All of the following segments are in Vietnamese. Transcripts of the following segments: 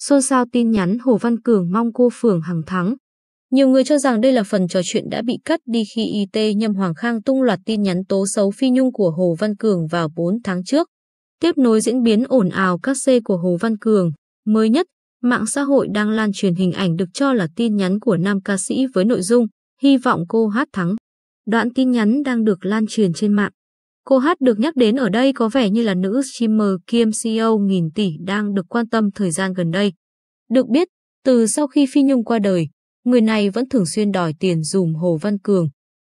Xôn xao tin nhắn Hồ Văn Cường mong cô Phường Hằng thắng. Nhiều người cho rằng đây là phần trò chuyện đã bị cắt đi khi IT Nhâm Hoàng Khang tung loạt tin nhắn tố xấu Phi Nhung của Hồ Văn Cường vào 4 tháng trước. Tiếp nối diễn biến ồn ào các C của Hồ Văn Cường, mới nhất, mạng xã hội đang lan truyền hình ảnh được cho là tin nhắn của nam ca sĩ với nội dung hy vọng cô hát thắng. Đoạn tin nhắn đang được lan truyền trên mạng. Cô Hát được nhắc đến ở đây có vẻ như là nữ streamer kiêm CEO nghìn tỷ đang được quan tâm thời gian gần đây. Được biết, từ sau khi Phi Nhung qua đời, người này vẫn thường xuyên đòi tiền dùm Hồ Văn Cường.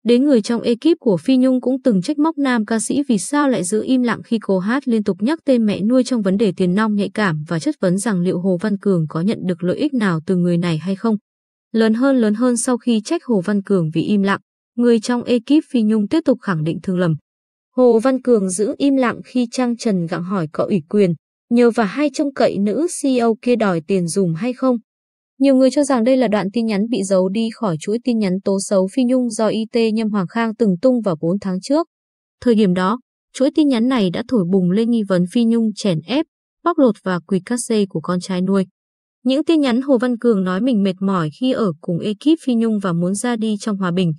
Đến người trong ekip của Phi Nhung cũng từng trách móc nam ca sĩ vì sao lại giữ im lặng khi cô hát liên tục nhắc tên mẹ nuôi trong vấn đề tiền nong nhạy cảm và chất vấn rằng liệu Hồ Văn Cường có nhận được lợi ích nào từ người này hay không. Lớn hơn lớn hơn sau khi trách Hồ Văn Cường vì im lặng, người trong ekip Phi Nhung tiếp tục khẳng định thương lầm. Hồ Văn Cường giữ im lặng khi Trang Trần gặng hỏi có ủy quyền, nhờ và hai trông cậy nữ CEO kia đòi tiền dùm hay không. Nhiều người cho rằng đây là đoạn tin nhắn bị giấu đi khỏi chuỗi tin nhắn tố xấu Phi Nhung do IT Nhâm Hoàng Khang từng tung vào 4 tháng trước. Thời điểm đó, chuỗi tin nhắn này đã thổi bùng lên nghi vấn Phi Nhung chèn ép, bóc lột và quỳ cắt dây của con trai nuôi. Những tin nhắn Hồ Văn Cường nói mình mệt mỏi khi ở cùng ekip Phi Nhung và muốn ra đi trong hòa bình.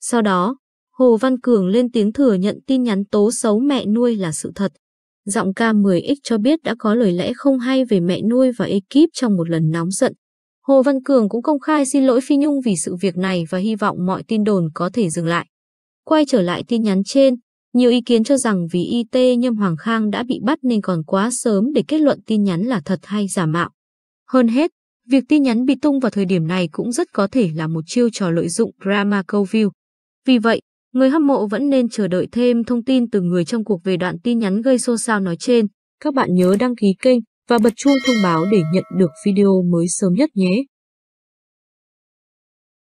Sau đó, Hồ Văn Cường lên tiếng thừa nhận tin nhắn tố xấu mẹ nuôi là sự thật. Giọng ca 10 x cho biết đã có lời lẽ không hay về mẹ nuôi và ekip trong một lần nóng giận. Hồ Văn Cường cũng công khai xin lỗi Phi Nhung vì sự việc này và hy vọng mọi tin đồn có thể dừng lại. Quay trở lại tin nhắn trên, nhiều ý kiến cho rằng vì IT Nhâm Hoàng Khang đã bị bắt nên còn quá sớm để kết luận tin nhắn là thật hay giả mạo. Hơn hết, việc tin nhắn bị tung vào thời điểm này cũng rất có thể là một chiêu trò lợi dụng drama câu view. Vì vậy, Người hâm mộ vẫn nên chờ đợi thêm thông tin từ người trong cuộc về đoạn tin nhắn gây xôn xao nói trên. Các bạn nhớ đăng ký kênh và bật chuông thông báo để nhận được video mới sớm nhất nhé.